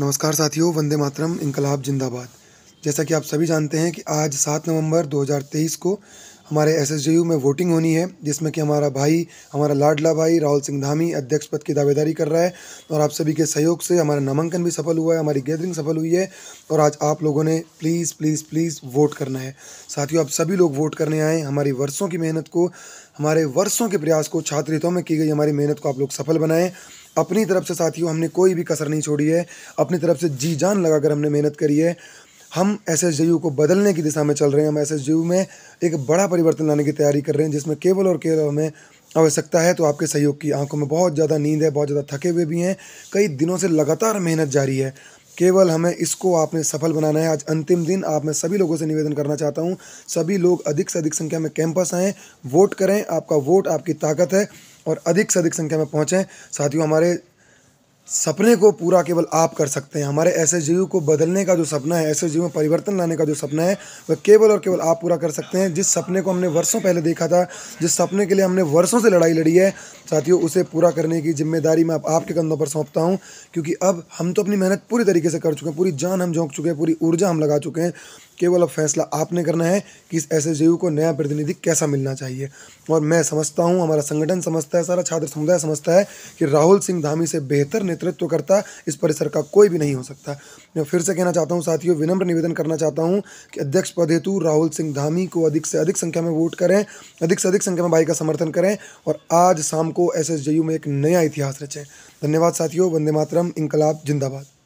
नमस्कार साथियों वंदे मातरम इनकलाब जिंदाबाद जैसा कि आप सभी जानते हैं कि आज सात नवंबर 2023 को हमारे एस में वोटिंग होनी है जिसमें कि हमारा भाई हमारा लाडला भाई राहुल सिंह धामी अध्यक्ष पद की दावेदारी कर रहा है और आप सभी के सहयोग से हमारा नामांकन भी सफल हुआ है हमारी गैदरिंग सफल हुई है और आज आप लोगों ने प्लीज़ प्लीज़ प्लीज़ वोट करना है साथियों आप सभी लोग वोट करने आएँ हमारी वर्षों की मेहनत को हमारे वर्षों के प्रयास को छात्र हितों में की गई हमारी मेहनत को आप लोग सफल बनाएँ अपनी तरफ से साथियों हमने कोई भी कसर नहीं छोड़ी है अपनी तरफ से जी जान लगाकर हमने मेहनत करी है हम एस एस को बदलने की दिशा में चल रहे हैं हम एस एस में एक बड़ा परिवर्तन लाने की तैयारी कर रहे हैं जिसमें केवल और केवल हमें आवश्यकता है तो आपके सहयोग की आंखों में बहुत ज़्यादा नींद है बहुत ज़्यादा थके हुए भी हैं कई दिनों से लगातार मेहनत जारी है केवल हमें इसको आपने सफल बनाना है आज अंतिम दिन आप मैं सभी लोगों से निवेदन करना चाहता हूँ सभी लोग अधिक से अधिक संख्या में कैंपस आएँ वोट करें आपका वोट आपकी ताकत है और अधिक से अधिक संख्या में पहुँचें साथियों हमारे सपने को पूरा केवल आप कर सकते हैं हमारे ऐसे जीव को बदलने का जो सपना है ऐसे जीव में परिवर्तन लाने का जो सपना है वह केवल और केवल आप पूरा कर सकते हैं जिस सपने को हमने वर्षों पहले देखा था जिस सपने के लिए हमने वर्षों से लड़ाई लड़ी है साथियों उसे पूरा करने की जिम्मेदारी मैं आप आपके कंधों पर सौंपता हूँ क्योंकि अब हम तो अपनी मेहनत पूरी तरीके से कर चुके हैं पूरी जान हम झोंक चुके हैं पूरी ऊर्जा हम लगा चुके हैं केवल अब फैसला आपने करना है कि इस एस को नया प्रतिनिधि कैसा मिलना चाहिए और मैं समझता हूँ हमारा संगठन समझता है सारा छात्र समुदाय समझता है कि राहुल सिंह धामी से बेहतर नेतृत्व करता इस परिसर का कोई भी नहीं हो सकता मैं फिर से कहना चाहता हूँ साथियों विनम्र निवेदन करना चाहता हूँ कि अध्यक्ष पद हेतु राहुल सिंह धामी को अधिक से अधिक संख्या में वोट करें अधिक से अधिक संख्या में भाई का समर्थन करें और आज शाम को एस में एक नया इतिहास रचें धन्यवाद साथियों वंदे मातरम इनकलाब जिंदाबाद